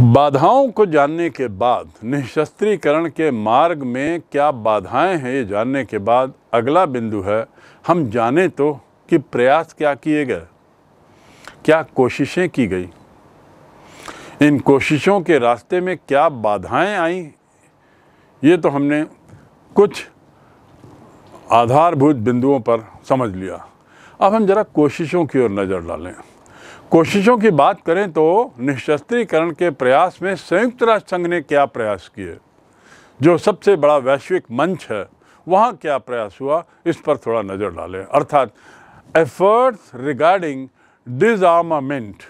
बाधाओं को जानने के बाद निःशस्त्रीकरण के मार्ग में क्या बाधाएं हैं ये जानने के बाद अगला बिंदु है हम जाने तो कि प्रयास क्या किए गए क्या कोशिशें की गई इन कोशिशों के रास्ते में क्या बाधाएं आई ये तो हमने कुछ आधारभूत बिंदुओं पर समझ लिया अब हम ज़रा कोशिशों की ओर नज़र डालें कोशिशों की बात करें तो निशस्त्रीकरण के प्रयास में संयुक्त राष्ट्र संघ ने क्या प्रयास किए जो सबसे बड़ा वैश्विक मंच है वहाँ क्या प्रयास हुआ इस पर थोड़ा नज़र डालें अर्थात एफर्ट्स रिगार्डिंग डिजामामेंट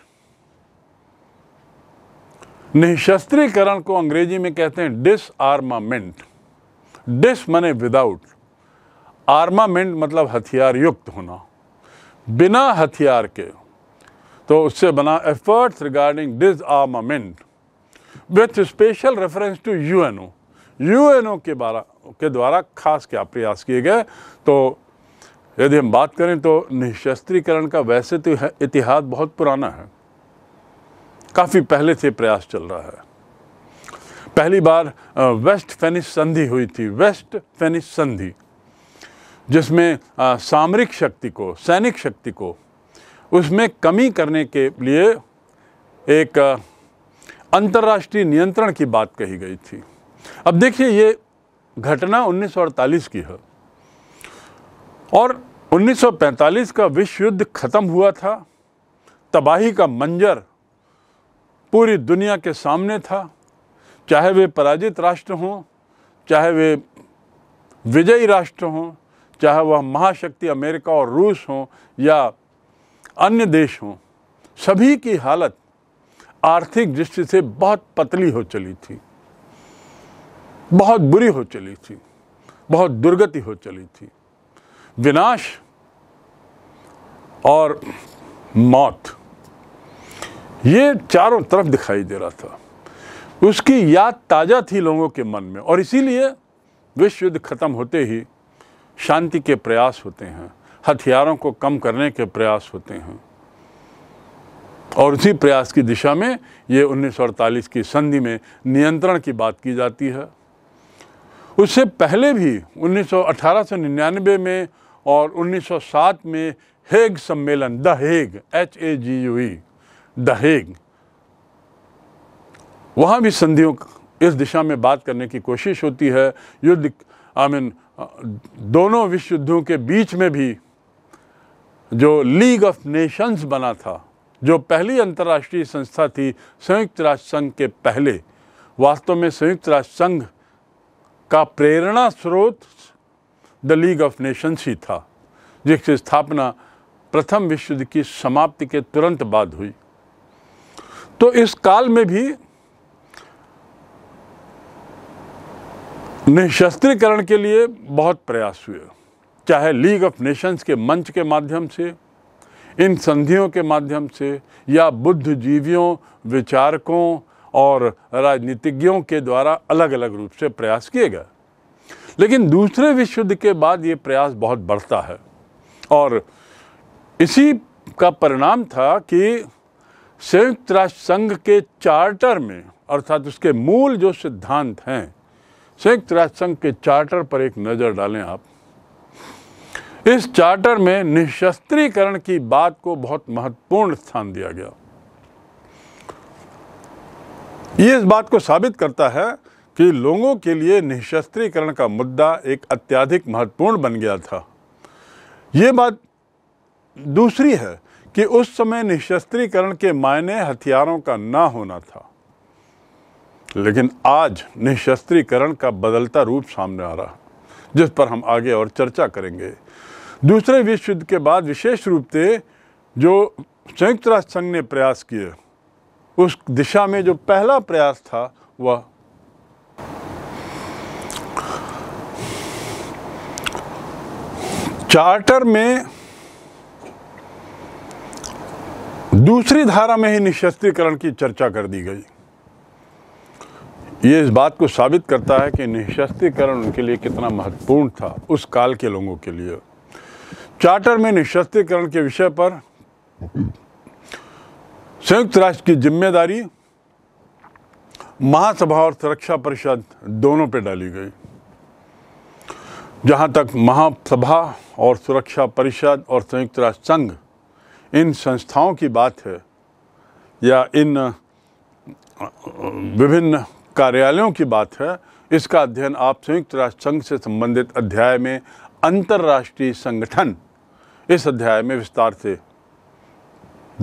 निःशस्त्रीकरण को अंग्रेजी में कहते हैं डिसआर्मामेंट डिस मने विदाउट आर्मामेंट मतलब हथियार युक्त होना बिना हथियार के तो उससे बना efforts regarding disarmament with special reference to UNO UNO के बारा के द्वारा खास क्या प्रयास किए गए तो यदि हम बात करें तो निःशस्त्रीकरण का वैसे तो इतिहास बहुत पुराना है काफ़ी पहले से प्रयास चल रहा है पहली बार वेस्ट फेनिश संधि हुई थी वेस्ट फेनिश संधि जिसमें सामरिक शक्ति को सैनिक शक्ति को उसमें कमी करने के लिए एक अंतर्राष्ट्रीय नियंत्रण की बात कही गई थी अब देखिए ये घटना 1948 की है और 1945 का विश्व युद्ध खत्म हुआ था तबाही का मंजर पूरी दुनिया के सामने था चाहे वे पराजित राष्ट्र हों चाहे वे विजयी राष्ट्र हों चाहे वह महाशक्ति अमेरिका और रूस हों या अन्य देश हों सभी की हालत आर्थिक दृष्टि से बहुत पतली हो चली थी बहुत बुरी हो चली थी बहुत दुर्गति हो चली थी विनाश और मौत ये चारों तरफ दिखाई दे रहा था उसकी याद ताज़ा थी लोगों के मन में और इसीलिए विश्व युद्ध खत्म होते ही शांति के प्रयास होते हैं हथियारों को कम करने के प्रयास होते हैं और इसी प्रयास की दिशा में ये 1948 की संधि में नियंत्रण की बात की जाती है उससे पहले भी 1918 से निन्यानवे में और 1907 में हेग सम्मेलन the Hague H A G U E the Hague वहाँ भी संधियों इस दिशा में बात करने की कोशिश होती है युद्ध आई मीन दोनों विश्व युद्धों के बीच में भी जो लीग ऑफ नेशंस बना था जो पहली अंतर्राष्ट्रीय संस्था थी संयुक्त राष्ट्र संघ के पहले वास्तव में संयुक्त राष्ट्र संघ का प्रेरणा स्रोत द लीग ऑफ नेशंस ही था जिसकी स्थापना प्रथम विश्व युद्ध की समाप्ति के तुरंत बाद हुई तो इस काल में भी निशस्त्रीकरण के लिए बहुत प्रयास हुए चाहे लीग ऑफ नेशंस के मंच के माध्यम से इन संधियों के माध्यम से या बुद्धिजीवियों विचारकों और राजनीतिज्ञों के द्वारा अलग अलग रूप से प्रयास किए गए लेकिन दूसरे विश्व युद्ध के बाद ये प्रयास बहुत बढ़ता है और इसी का परिणाम था कि संयुक्त राष्ट्र संघ के चार्टर में अर्थात उसके मूल जो सिद्धांत हैं संयुक्त राष्ट्र संघ के चार्टर पर एक नज़र डालें आप इस चार्टर में निशस्त्रीकरण की बात को बहुत महत्वपूर्ण स्थान दिया गया ये इस बात को साबित करता है कि लोगों के लिए निशस्त्रीकरण का मुद्दा एक अत्याधिक महत्वपूर्ण बन गया था ये बात दूसरी है कि उस समय निशस्त्रीकरण के मायने हथियारों का ना होना था लेकिन आज निशस्त्रीकरण का बदलता रूप सामने आ रहा जिस पर हम आगे और चर्चा करेंगे दूसरे विश्व युद्ध के बाद विशेष रूप से जो संयुक्त राष्ट्र संघ ने प्रयास किए उस दिशा में जो पहला प्रयास था वह चार्टर में दूसरी धारा में ही निशस्त्रीकरण की चर्चा कर दी गई ये इस बात को साबित करता है कि निशस्त्रीकरण उनके लिए कितना महत्वपूर्ण था उस काल के लोगों के लिए चार्टर में निशस्त्रीकरण के विषय पर संयुक्त राष्ट्र की जिम्मेदारी महासभा और सुरक्षा परिषद दोनों पर डाली गई जहां तक महासभा और सुरक्षा परिषद और संयुक्त राष्ट्र संघ इन संस्थाओं की बात है या इन विभिन्न कार्यालयों की बात है इसका अध्ययन आप संयुक्त राष्ट्र संघ से संबंधित अध्याय में अंतर्राष्ट्रीय संगठन इस अध्याय में विस्तार से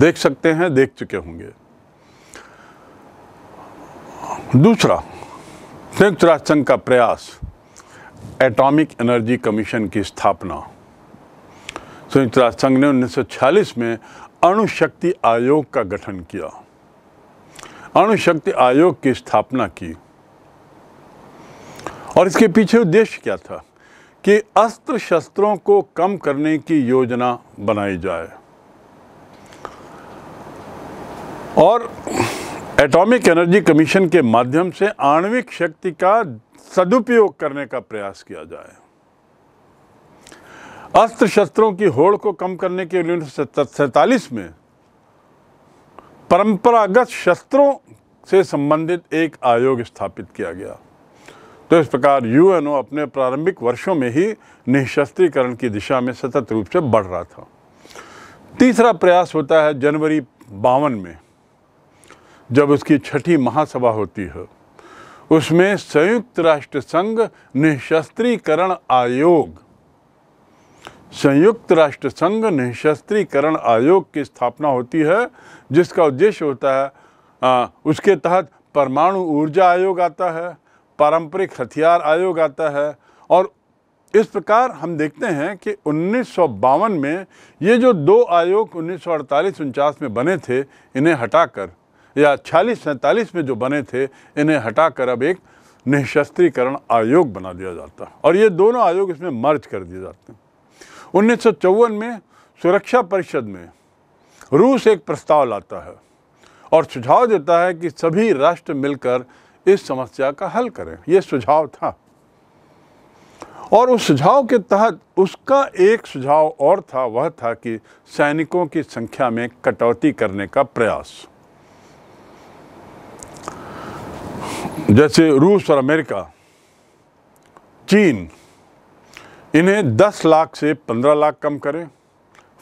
देख सकते हैं देख चुके होंगे दूसरा संयुक्त राष्ट्र संघ का प्रयास एटॉमिक एनर्जी कमीशन की स्थापना संयुक्त राष्ट्र संघ ने 1946 में अणुशक्ति आयोग का गठन किया अणुशक्ति आयोग की स्थापना की और इसके पीछे उद्देश्य क्या था कि अस्त्र शस्त्रों को कम करने की योजना बनाई जाए और एटॉमिक एनर्जी कमीशन के माध्यम से आणविक शक्ति का सदुपयोग करने का प्रयास किया जाए अस्त्र शस्त्रों की होड़ को कम करने के उन्नीस सैतालीस में परंपरागत शस्त्रों से संबंधित एक आयोग स्थापित किया गया तो इस प्रकार यूएनओ अपने प्रारंभिक वर्षों में ही निःशस्त्रीकरण की दिशा में सतत रूप से बढ़ रहा था तीसरा प्रयास होता है जनवरी बावन में जब उसकी छठी महासभा होती है उसमें संयुक्त राष्ट्र संघ निःशस्त्रीकरण आयोग संयुक्त राष्ट्र संघ निःशस्त्रीकरण आयोग की स्थापना होती है जिसका उद्देश्य होता है आ, उसके तहत परमाणु ऊर्जा आयोग आता है पारंपरिक हथियार आयोग आता है और इस प्रकार हम देखते हैं कि उन्नीस में ये जो दो आयोग उन्नीस सौ अड़तालीस में बने थे इन्हें हटाकर या छियालीस सैंतालीस में जो बने थे इन्हें हटाकर अब एक निःशस्त्रीकरण आयोग बना दिया जाता है और ये दोनों आयोग इसमें मर्ज कर दिए जाते हैं उन्नीस में सुरक्षा परिषद में रूस एक प्रस्ताव लाता है और सुझाव देता है कि सभी राष्ट्र मिलकर इस समस्या का हल करें यह सुझाव था और उस सुझाव के तहत उसका एक सुझाव और था वह था कि सैनिकों की संख्या में कटौती करने का प्रयास जैसे रूस और अमेरिका चीन इन्हें 10 लाख से 15 लाख कम करें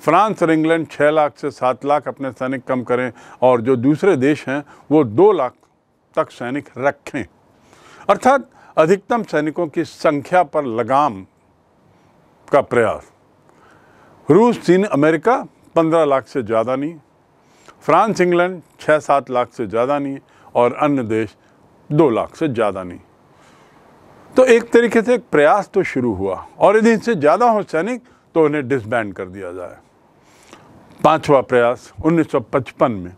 फ्रांस और इंग्लैंड 6 लाख से 7 लाख अपने सैनिक कम करें और जो दूसरे देश हैं वो 2 लाख तक सैनिक रखें अर्थात अधिकतम सैनिकों की संख्या पर लगाम का प्रयास रूस चीन अमेरिका पंद्रह लाख से ज़्यादा नहीं फ्रांस इंग्लैंड छः सात लाख से ज़्यादा नहीं और अन्य देश दो लाख से ज़्यादा नहीं तो एक तरीके से एक प्रयास तो शुरू हुआ और यदि इनसे ज़्यादा हो सैनिक तो उन्हें डिसबैंड कर दिया जाए पांचवा प्रयास 1955 में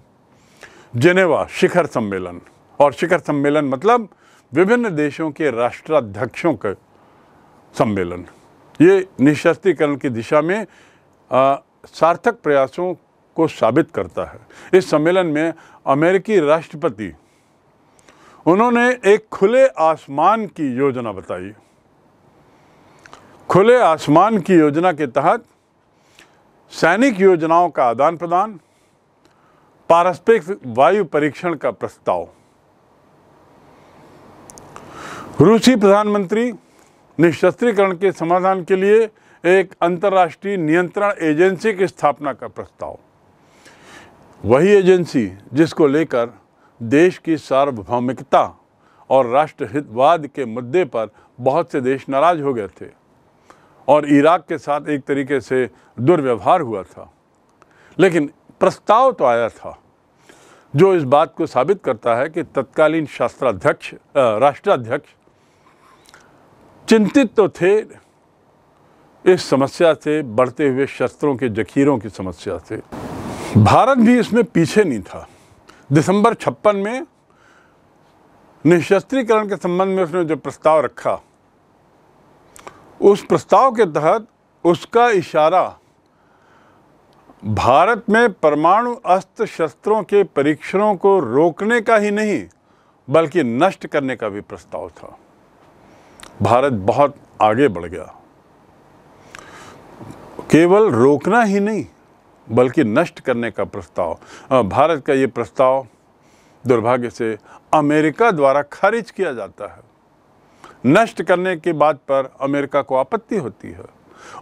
जेनेवा शिखर सम्मेलन और शिखर सम्मेलन मतलब विभिन्न देशों के राष्ट्राध्यक्षों का सम्मेलन ये निशस्त्रीकरण की दिशा में आ, सार्थक प्रयासों को साबित करता है इस सम्मेलन में अमेरिकी राष्ट्रपति उन्होंने एक खुले आसमान की योजना बताई खुले आसमान की योजना के तहत सैनिक योजनाओं का आदान प्रदान पारस्परिक वायु परीक्षण का प्रस्ताव रूसी प्रधानमंत्री निशस्त्रीकरण के समाधान के लिए एक अंतर्राष्ट्रीय नियंत्रण एजेंसी की स्थापना का प्रस्ताव वही एजेंसी जिसको लेकर देश की सार्वभौमिकता और राष्ट्रहितवाद के मुद्दे पर बहुत से देश नाराज हो गए थे और इराक के साथ एक तरीके से दुर्व्यवहार हुआ था लेकिन प्रस्ताव तो आया था जो इस बात को साबित करता है कि तत्कालीन शास्त्राध्यक्ष राष्ट्राध्यक्ष चिंतित तो थे इस समस्या से बढ़ते हुए शस्त्रों के जखीरों की समस्या से भारत भी इसमें पीछे नहीं था दिसंबर छप्पन में निशस्त्रीकरण के संबंध में उसने जो प्रस्ताव रखा उस प्रस्ताव के तहत उसका इशारा भारत में परमाणु अस्त्र शस्त्रों के परीक्षणों को रोकने का ही नहीं बल्कि नष्ट करने का भी प्रस्ताव था भारत बहुत आगे बढ़ गया केवल रोकना ही नहीं बल्कि नष्ट करने का प्रस्ताव भारत का ये प्रस्ताव दुर्भाग्य से अमेरिका द्वारा खारिज किया जाता है नष्ट करने के बाद पर अमेरिका को आपत्ति होती है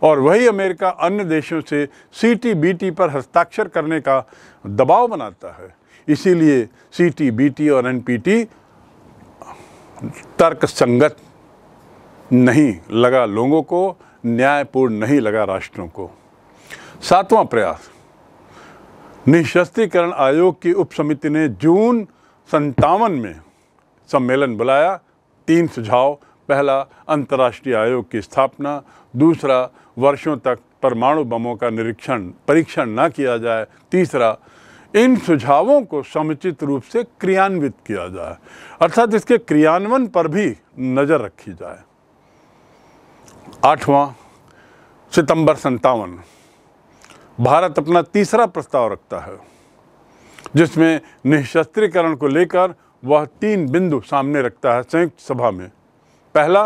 और वही अमेरिका अन्य देशों से सी टी बी टी पर हस्ताक्षर करने का दबाव बनाता है इसीलिए सी टी बी टी और एन पी टी तर्क संगत नहीं लगा लोगों को न्यायपूर्ण नहीं लगा राष्ट्रों को सातवां प्रयास निशस्त्रीकरण आयोग की उप समिति ने जून संतावन में सम्मेलन बुलाया तीन सुझाव पहला अंतर्राष्ट्रीय आयोग की स्थापना दूसरा वर्षों तक परमाणु बमों का निरीक्षण परीक्षण ना किया जाए तीसरा इन सुझावों को समुचित रूप से क्रियान्वित किया जाए अर्थात इसके क्रियान्वयन पर भी नज़र रखी जाए आठवां सितंबर संतावन भारत अपना तीसरा प्रस्ताव रखता है जिसमें निशस्त्रीकरण को लेकर वह तीन बिंदु सामने रखता है संयुक्त सभा में पहला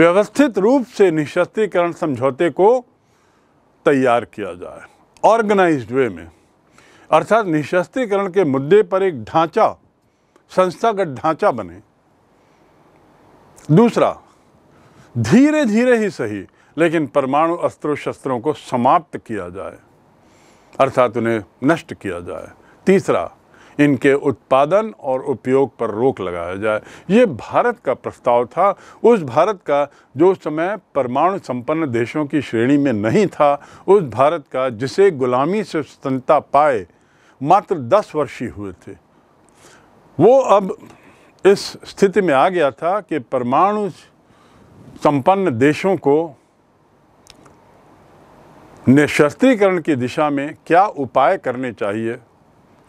व्यवस्थित रूप से निशस्त्रीकरण समझौते को तैयार किया जाए ऑर्गेनाइज्ड वे में अर्थात निःशस्त्रीकरण के मुद्दे पर एक ढांचा संस्थागत ढांचा बने दूसरा धीरे धीरे ही सही लेकिन परमाणु अस्त्रों शस्त्रों को समाप्त किया जाए अर्थात उन्हें नष्ट किया जाए तीसरा इनके उत्पादन और उपयोग पर रोक लगाया जाए ये भारत का प्रस्ताव था उस भारत का जो समय परमाणु संपन्न देशों की श्रेणी में नहीं था उस भारत का जिसे गुलामी से स्वतंत्रता पाए मात्र दस वर्षीय हुए थे वो अब इस स्थिति में आ गया था कि परमाणु संपन्न देशों को निशस्त्रीकरण की दिशा में क्या उपाय करने चाहिए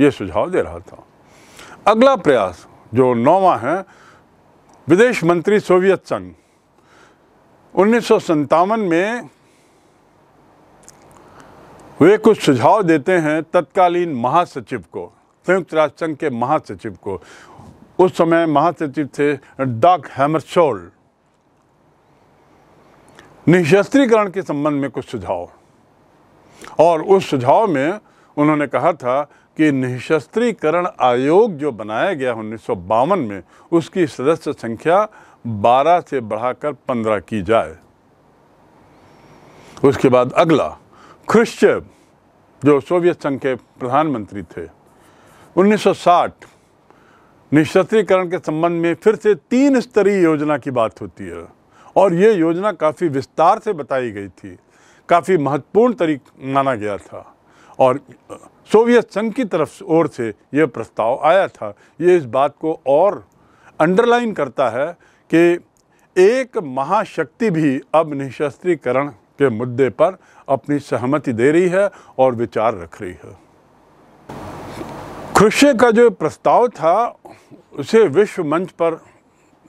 ये सुझाव दे रहा था अगला प्रयास जो नौवा है विदेश मंत्री सोवियत संघ उन्नीस में वे कुछ सुझाव देते हैं तत्कालीन महासचिव को संयुक्त राष्ट्र संघ के महासचिव को उस समय महासचिव थे डॉक हैमरशोल्ड निशस्त्रीकरण के संबंध में कुछ सुझाव और उस सुझाव में उन्होंने कहा था कि निशस्त्रीकरण आयोग जो बनाया गया उन्नीस में उसकी सदस्य संख्या 12 से बढ़ाकर 15 की जाए उसके बाद अगला क्रिश्चेव जो सोवियत संघ के प्रधानमंत्री थे 1960 निशस्त्रीकरण के संबंध में फिर से तीन स्तरीय योजना की बात होती है और ये योजना काफ़ी विस्तार से बताई गई थी काफ़ी महत्वपूर्ण तरीक माना गया था और सोवियत संघ की तरफ ओर से यह प्रस्ताव आया था ये इस बात को और अंडरलाइन करता है कि एक महाशक्ति भी अब निःशस्त्रीकरण के मुद्दे पर अपनी सहमति दे रही है और विचार रख रही है खुशे का जो प्रस्ताव था उसे विश्व मंच पर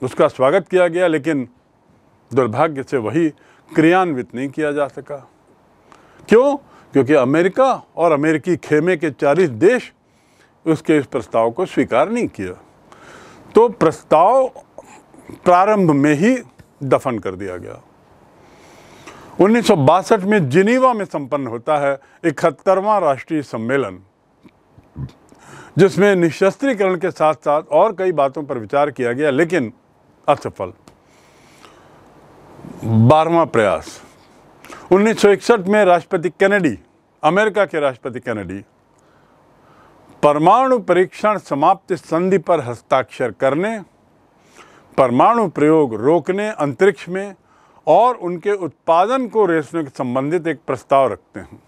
उसका स्वागत किया गया लेकिन दुर्भाग्य से वही क्रियान्वित नहीं किया जा सका क्यों क्योंकि अमेरिका और अमेरिकी खेमे के चालीस देश उसके इस प्रस्ताव को स्वीकार नहीं किया तो प्रस्ताव प्रारंभ में ही दफन कर दिया गया उन्नीस में जिनीवा में संपन्न होता है इकहत्तरवां राष्ट्रीय सम्मेलन जिसमें निशस्त्रीकरण के साथ साथ और कई बातों पर विचार किया गया लेकिन असफल बारहवा प्रयास 1961 में राष्ट्रपति कैनेडी अमेरिका के राष्ट्रपति कैनेडी परमाणु परीक्षण समाप्ति संधि पर हस्ताक्षर करने परमाणु प्रयोग रोकने अंतरिक्ष में और उनके उत्पादन को रेसने के संबंधित एक प्रस्ताव रखते हैं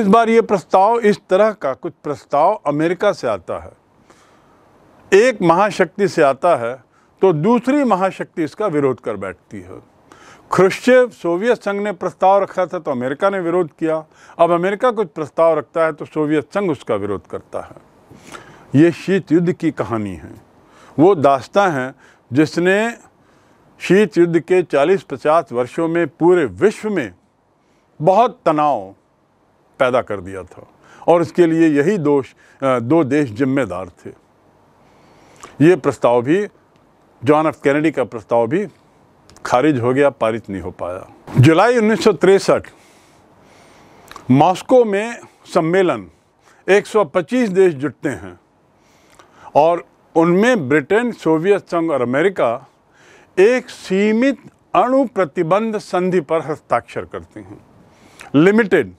इस बार ये प्रस्ताव इस तरह का कुछ प्रस्ताव अमेरिका से आता है एक महाशक्ति से आता है तो दूसरी महाशक्ति इसका विरोध कर बैठती है ख्रुश्चेव सोवियत संघ ने प्रस्ताव रखा था तो अमेरिका ने विरोध किया अब अमेरिका कुछ प्रस्ताव रखता है तो सोवियत संघ उसका विरोध करता है ये शीत युद्ध की कहानी है वो दास्ता है जिसने शीत युद्ध के 40-50 वर्षों में पूरे विश्व में बहुत तनाव पैदा कर दिया था और इसके लिए यही दोष दो देश जिम्मेदार थे ये प्रस्ताव भी जॉन एफ कैनेडी का प्रस्ताव भी खारिज हो गया पारित नहीं हो पाया जुलाई उन्नीस मॉस्को में सम्मेलन 125 देश जुटते हैं और उनमें ब्रिटेन सोवियत संघ और अमेरिका एक सीमित अणु प्रतिबंध संधि पर हस्ताक्षर करते हैं लिमिटेड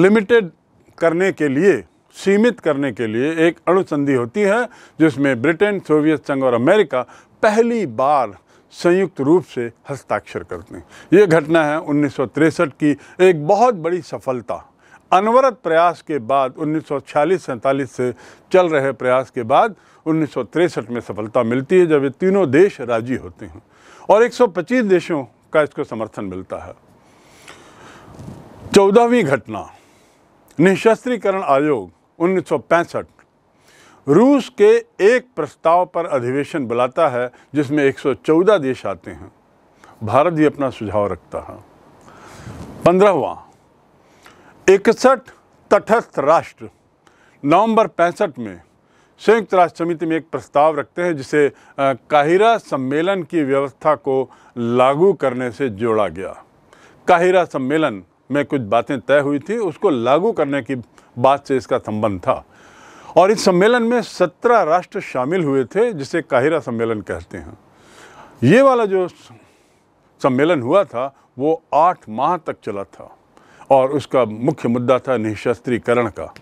लिमिटेड करने के लिए सीमित करने के लिए एक अणुसंधि होती है जिसमें ब्रिटेन सोवियत संघ और अमेरिका पहली बार संयुक्त रूप से हस्ताक्षर करते हैं ये घटना है उन्नीस की एक बहुत बड़ी सफलता अनवरत प्रयास के बाद उन्नीस सौ से चल रहे प्रयास के बाद उन्नीस में सफलता मिलती है जब ये तीनों देश राजी होते हैं और 125 देशों का इसको समर्थन मिलता है चौदहवीं घटना निशस्त्रीकरण आयोग उन्नीस रूस के एक प्रस्ताव पर अधिवेशन बुलाता है जिसमें 114 देश आते हैं भारत भी अपना सुझाव रखता है पंद्रहवा इकसठ तटस्थ राष्ट्र नवंबर पैंसठ में संयुक्त राष्ट्र समिति में एक प्रस्ताव रखते हैं जिसे काहिरा सम्मेलन की व्यवस्था को लागू करने से जोड़ा गया काहिरा सम्मेलन में कुछ बातें तय हुई थी उसको लागू करने की बाद से इसका संबंध था और इस सम्मेलन में सत्रह राष्ट्र शामिल हुए थे जिसे काहिरा सम्मेलन कहते हैं ये वाला जो सम्मेलन हुआ था वो आठ माह तक चला था और उसका मुख्य मुद्दा था निःशस्त्रीकरण का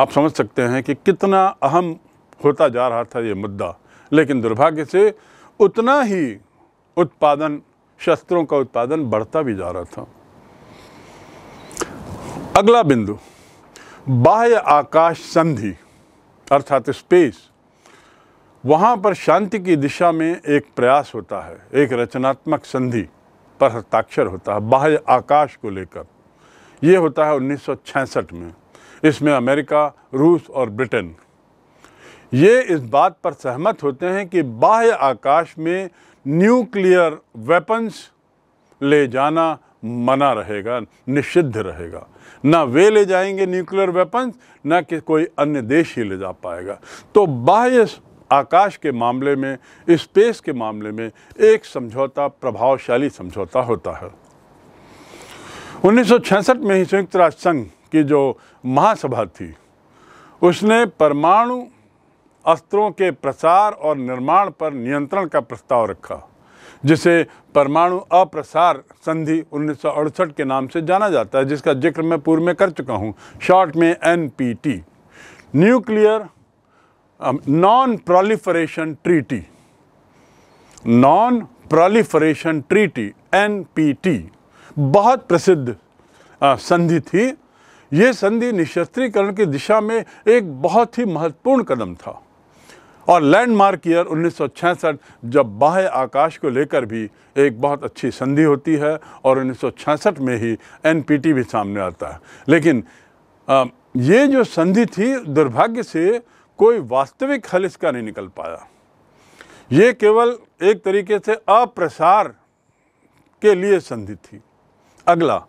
आप समझ सकते हैं कि कितना अहम होता जा रहा था ये मुद्दा लेकिन दुर्भाग्य से उतना ही उत्पादन शस्त्रों का उत्पादन बढ़ता भी जा रहा था अगला बिंदु बाह्य आकाश संधि अर्थात स्पेस वहाँ पर शांति की दिशा में एक प्रयास होता है एक रचनात्मक संधि पर हस्ताक्षर होता है बाह्य आकाश को लेकर ये होता है 1966 में इसमें अमेरिका रूस और ब्रिटेन ये इस बात पर सहमत होते हैं कि बाह्य आकाश में न्यूक्लियर वेपन्स ले जाना मना रहेगा निषिद्ध रहेगा ना वे ले जाएंगे न्यूक्लियर वेपन्स ना कि कोई अन्य देश ही ले जा पाएगा तो बाह्य आकाश के मामले में स्पेस के मामले में एक समझौता प्रभावशाली समझौता होता है 1966 में ही संयुक्त राष्ट्र संघ की जो महासभा थी उसने परमाणु अस्त्रों के प्रसार और निर्माण पर नियंत्रण का प्रस्ताव रखा जिसे परमाणु अप्रसार संधि उन्नीस के नाम से जाना जाता है जिसका जिक्र मैं पूर्व में कर चुका हूँ शॉर्ट में N nuclear non proliferation treaty non proliferation treaty N बहुत प्रसिद्ध संधि थी ये संधि निशस्त्रीकरण की दिशा में एक बहुत ही महत्वपूर्ण कदम था और लैंडमार्क ईयर 1966 जब बाह्य आकाश को लेकर भी एक बहुत अच्छी संधि होती है और 1966 में ही एनपीटी भी सामने आता है लेकिन आ, ये जो संधि थी दुर्भाग्य से कोई वास्तविक हल इसका नहीं निकल पाया ये केवल एक तरीके से अप्रसार के लिए संधि थी अगला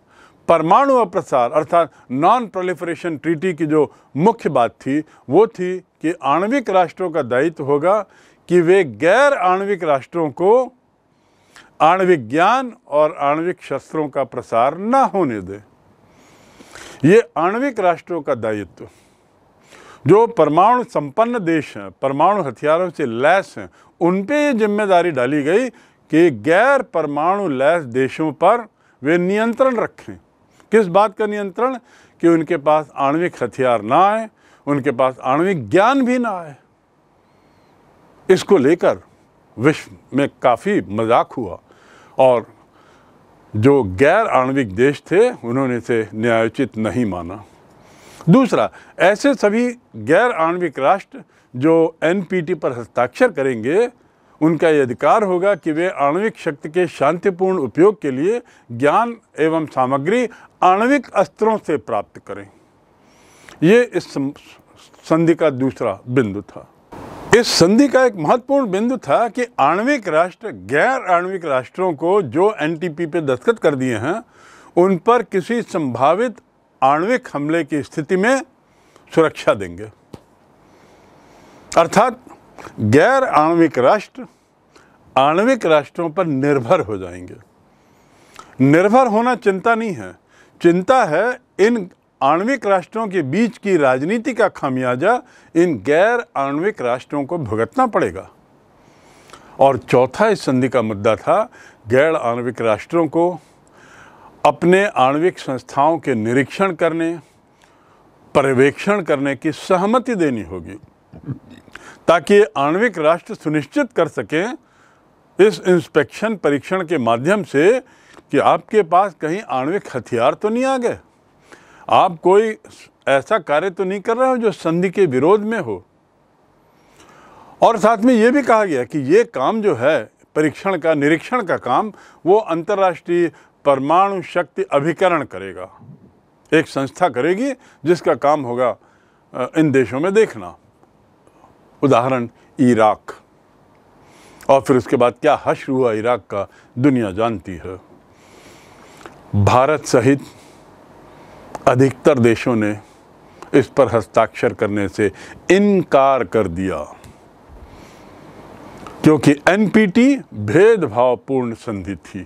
परमाणु अप्रसार अर्थात नॉन प्रोलिफरेशन ट्रीटी की जो मुख्य बात थी वो थी कि आणविक राष्ट्रों का दायित्व होगा कि वे गैर आणविक राष्ट्रों को आणविक ज्ञान और आणविक शस्त्रों का प्रसार ना होने दें ये आणविक राष्ट्रों का दायित्व जो परमाणु संपन्न देश हैं परमाणु हथियारों से लैस हैं उन पे ये जिम्मेदारी डाली गई कि गैर परमाणु लैस देशों पर वे नियंत्रण रखें किस बात का नियंत्रण कि उनके पास आणविक हथियार ना आए उनके पास आणविक ज्ञान भी ना आए इसको लेकर विश्व में काफ़ी मजाक हुआ और जो गैर आणविक देश थे उन्होंने इसे न्यायोचित नहीं माना दूसरा ऐसे सभी गैर आणविक राष्ट्र जो एनपीटी पर हस्ताक्षर करेंगे उनका यह अधिकार होगा कि वे आणविक शक्ति के शांतिपूर्ण उपयोग के लिए ज्ञान एवं सामग्री आणविक अस्त्रों से प्राप्त करें ये इस संधि का दूसरा बिंदु था इस संधि का एक महत्वपूर्ण बिंदु था कि आणविक राष्ट्र गैर आणविक राष्ट्रों को जो एनटीपी पे दस्तखत कर दिए हैं उन पर किसी संभावित आणविक हमले की स्थिति में सुरक्षा देंगे अर्थात गैर आणविक राष्ट्र आणविक राष्ट्रों पर निर्भर हो जाएंगे निर्भर होना चिंता नहीं है चिंता है इन आणविक राष्ट्रों के बीच की राजनीति का खामियाजा इन गैर आणविक राष्ट्रों को भुगतना पड़ेगा और चौथा इस संधि का मुद्दा था गैर आणविक राष्ट्रों को अपने आणविक संस्थाओं के निरीक्षण करने पर्यवेक्षण करने की सहमति देनी होगी ताकि आणविक राष्ट्र सुनिश्चित कर सकें इस इंस्पेक्शन परीक्षण के माध्यम से कि आपके पास कहीं आणविक हथियार तो नहीं आ गए आप कोई ऐसा कार्य तो नहीं कर रहे हो जो संधि के विरोध में हो और साथ में ये भी कहा गया कि ये काम जो है परीक्षण का निरीक्षण का काम वो अंतर्राष्ट्रीय परमाणु शक्ति अभिकरण करेगा एक संस्था करेगी जिसका काम होगा इन देशों में देखना उदाहरण इराक़ और फिर उसके बाद क्या हश्र हुआ इराक़ का दुनिया जानती है भारत सहित अधिकतर देशों ने इस पर हस्ताक्षर करने से इनकार कर दिया क्योंकि एनपीटी भेदभावपूर्ण संधि थी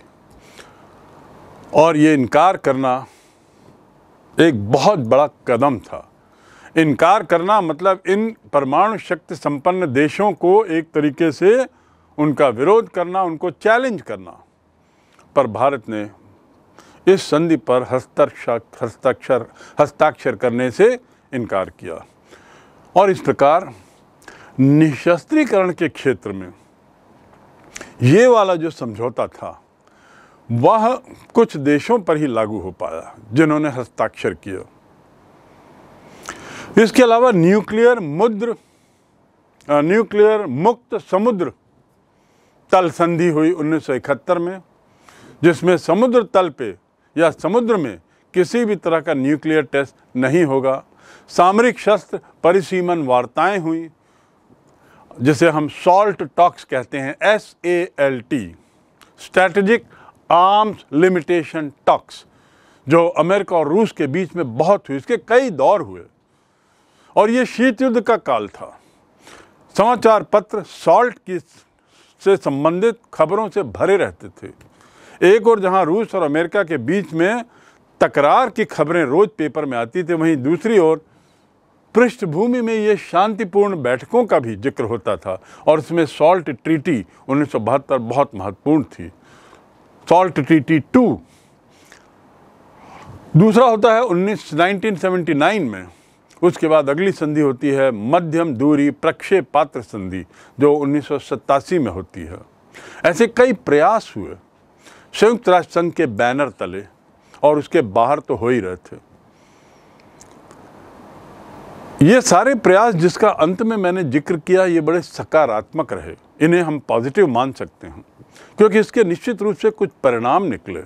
और ये इनकार करना एक बहुत बड़ा कदम था इनकार करना मतलब इन परमाणु शक्ति संपन्न देशों को एक तरीके से उनका विरोध करना उनको चैलेंज करना पर भारत ने इस संधि पर हस्ताक्षर हस्ताक्षर हस्ताक्षर करने से इनकार किया और इस प्रकार निशस्त्रीकरण के क्षेत्र में ये वाला जो समझौता था वह कुछ देशों पर ही लागू हो पाया जिन्होंने हस्ताक्षर किया इसके अलावा न्यूक्लियर मुद्र न्यूक्लियर मुक्त समुद्र तल संधि हुई 1971 में जिसमें समुद्र तल पे या समुद्र में किसी भी तरह का न्यूक्लियर टेस्ट नहीं होगा सामरिक शस्त्र परिसीमन वार्ताएं हुई जिसे हम सॉल्ट टॉक्स कहते हैं S A L T strategic arms limitation talks जो अमेरिका और रूस के बीच में बहुत हुई इसके कई दौर हुए और ये शीत युद्ध का काल था समाचार पत्र सॉल्ट की से संबंधित खबरों से भरे रहते थे एक और जहां रूस और अमेरिका के बीच में तकरार की खबरें रोज पेपर में आती थी वहीं दूसरी ओर पृष्ठभूमि में ये शांतिपूर्ण बैठकों का भी जिक्र होता था और उसमें सॉल्ट ट्रीटी उन्नीस बहुत महत्वपूर्ण थी सॉल्ट ट्रीटी टू दूसरा होता है उन्नीस में उसके बाद अगली संधि होती है मध्यम दूरी प्रक्षेप पात्र संधि जो उन्नीस में होती है ऐसे कई प्रयास हुए संयुक्त राष्ट्र संघ के बैनर तले और उसके बाहर तो हो ही रहे थे ये सारे प्रयास जिसका अंत में मैंने जिक्र किया ये बड़े सकारात्मक रहे इन्हें हम पॉजिटिव मान सकते हैं क्योंकि इसके निश्चित रूप से कुछ परिणाम निकले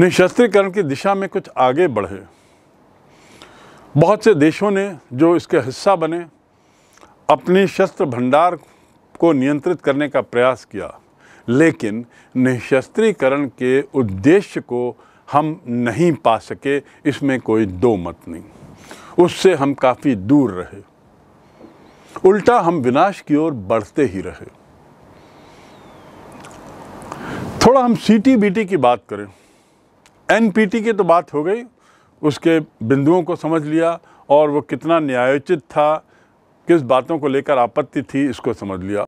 निशस्त्रीकरण की दिशा में कुछ आगे बढ़े बहुत से देशों ने जो इसके हिस्सा बने अपने शस्त्र भंडार को नियंत्रित करने का प्रयास किया लेकिन निःशस्त्रीकरण के उद्देश्य को हम नहीं पा सके इसमें कोई दो मत नहीं उससे हम काफ़ी दूर रहे उल्टा हम विनाश की ओर बढ़ते ही रहे थोड़ा हम बी टी की बात करें एनपीटी की तो बात हो गई उसके बिंदुओं को समझ लिया और वो कितना न्यायोचित था किस बातों को लेकर आपत्ति थी इसको समझ लिया